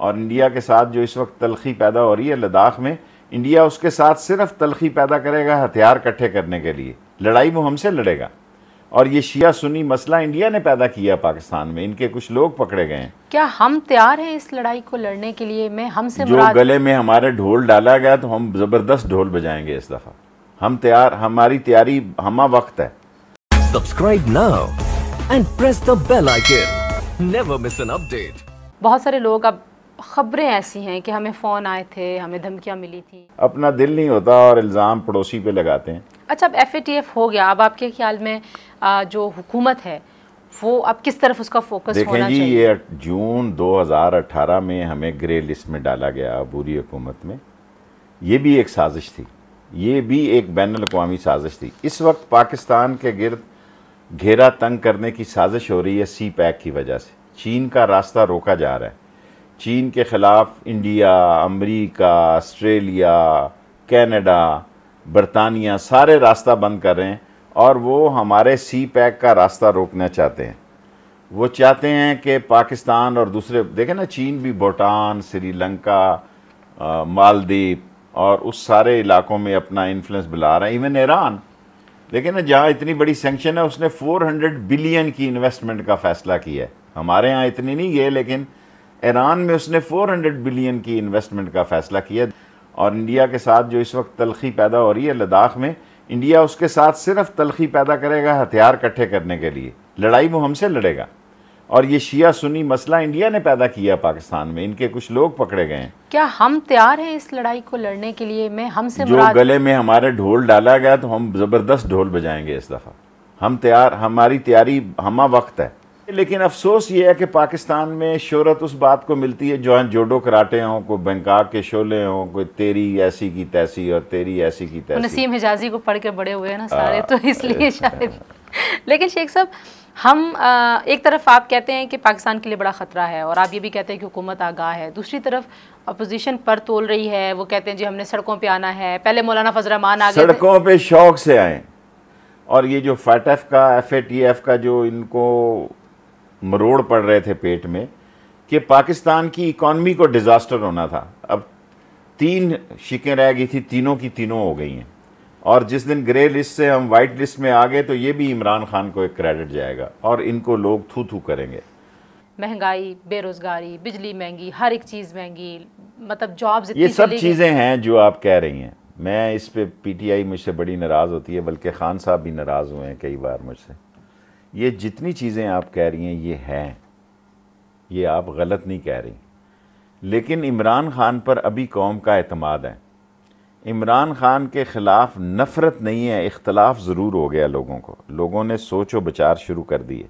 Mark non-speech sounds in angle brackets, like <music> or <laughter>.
और इंडिया के साथ जो इस वक्त तलखी पैदा हो रही है लद्दाख में इंडिया उसके साथ सिर्फ तलखी पैदा करेगा हथियार इकट्ठे करने के लिए लड़ाई वो हमसे लड़ेगा और ये शिया सुनी मसला इंडिया ने पैदा किया पाकिस्तान में इनके कुछ लोग पकड़े गए हैं क्या हम तैयार हैं इस लड़ाई को लड़ने के लिए मैं हमसे जो गले में हमारे ढोल डाला गया तो हम जबरदस्त ढोल बजाएंगे इस दफा हम तैयार हमारी तैयारी हमा वक्त है subscribe now and press the bell icon never miss an update बहुत सारे लोग अब ख़बरें ऐसी हैं कि हमें फ़ोन आए थे हमें धमकियाँ मिली थी अपना दिल नहीं होता और इल्ज़ाम पड़ोसी पे लगाते हैं अच्छा अब एफ हो गया अब आपके ख्याल में जो हुकूमत है वो अब किस तरफ उसका फोकस देखें होना जी चाहिए? ये जून 2018 में हमें ग्रे लिस्ट में डाला गया बुरी हुकूमत में ये भी एक साजिश थी ये भी एक बैन अवी साजिश थी इस वक्त पाकिस्तान के गिरद घेरा तंग करने की साजिश हो रही है सी पैक की वजह से चीन का रास्ता रोका जा रहा है चीन के ख़िलाफ़ इंडिया अमेरिका ऑस्ट्रेलिया कनाडा बरतानिया सारे रास्ता बंद कर रहे हैं और वो हमारे सी पैक का रास्ता रोकना चाहते हैं वो चाहते हैं कि पाकिस्तान और दूसरे देखें ना चीन भी भूटान श्रीलंका मालदीप और उस सारे इलाकों में अपना इन्फ्लुएंस बुला रहा है इवन ईरान लेकिन ना जहाँ इतनी बड़ी सेंक्शन है उसने 400 बिलियन की इन्वेस्टमेंट का फ़ैसला किया है हमारे यहाँ इतनी नहीं है लेकिन ईरान में उसने 400 बिलियन की इन्वेस्टमेंट का फैसला किया और इंडिया के साथ जो इस वक्त तलखी पैदा हो रही है लद्दाख में इंडिया उसके साथ सिर्फ तलखी पैदा करेगा हथियार इकट्ठे करने के लिए लड़ाई वो हमसे लड़ेगा और ये शिया सुनी मसला इंडिया ने पैदा किया पाकिस्तान में इनके कुछ लोग पकड़े गए हैं क्या हम तैयार हैं इस लड़ाई को लड़ने के लिए मैं हमसे जो गले में हमारे ढोल डाला गया तो हम ज़बरदस्त ढोल बजाएंगे इस दफ़ा हम तैयार हमारी तैयारी हमा वक्त है लेकिन अफसोस ये है कि पाकिस्तान में शोरत उस बात को मिलती है जो जोडो कराटे हों को बैंकॉक के शोले हों कोई तेरी ऐसी की तैसी और तेरी ऐसी की तैसी नसीम हिजाजी को पढ़ के बड़े हुए हैं ना सारे हाँ। तो इसलिए <laughs> शायद लेकिन शेख साहब हम आ, एक तरफ आप कहते हैं कि पाकिस्तान के लिए बड़ा ख़तरा है और आप ये भी कहते हैं कि हुकूमत आगाह है दूसरी तरफ अपोजिशन पर तोल रही है वो कहते हैं जी हमने सड़कों पर आना है पहले मौलाना फजलरहमान आ गए सड़कों पर शौक से आए और ये जो फैट एफ का एफ ए टी एफ का जो इनको मरोड़ पड़ रहे थे पेट में कि पाकिस्तान की इकॉनमी को डिज़ास्टर होना था अब तीन शिकें रह गई थी तीनों की तीनों हो गई हैं और जिस दिन ग्रे लिस्ट से हम वाइट लिस्ट में आ गए तो ये भी इमरान खान को एक क्रेडिट जाएगा और इनको लोग थू थू करेंगे महंगाई बेरोज़गारी बिजली महंगी हर एक चीज़ महंगी मतलब जॉब्स ये सब चीज़ें हैं जो आप कह रही हैं मैं इस पे पीटीआई मुझसे बड़ी नाराज़ होती है बल्कि खान साहब भी नाराज़ हुए हैं कई बार मुझसे ये जितनी चीज़ें आप कह रही हैं ये हैं ये आप गलत नहीं कह रही लेकिन इमरान ख़ान पर अभी कौम का अतमाद है इमरान ख़ान के ख़िलाफ़ नफ़रत नहीं है इख्तलाफ ज़रूर हो गया लोगों को लोगों ने सोचो बचार शुरू कर दिए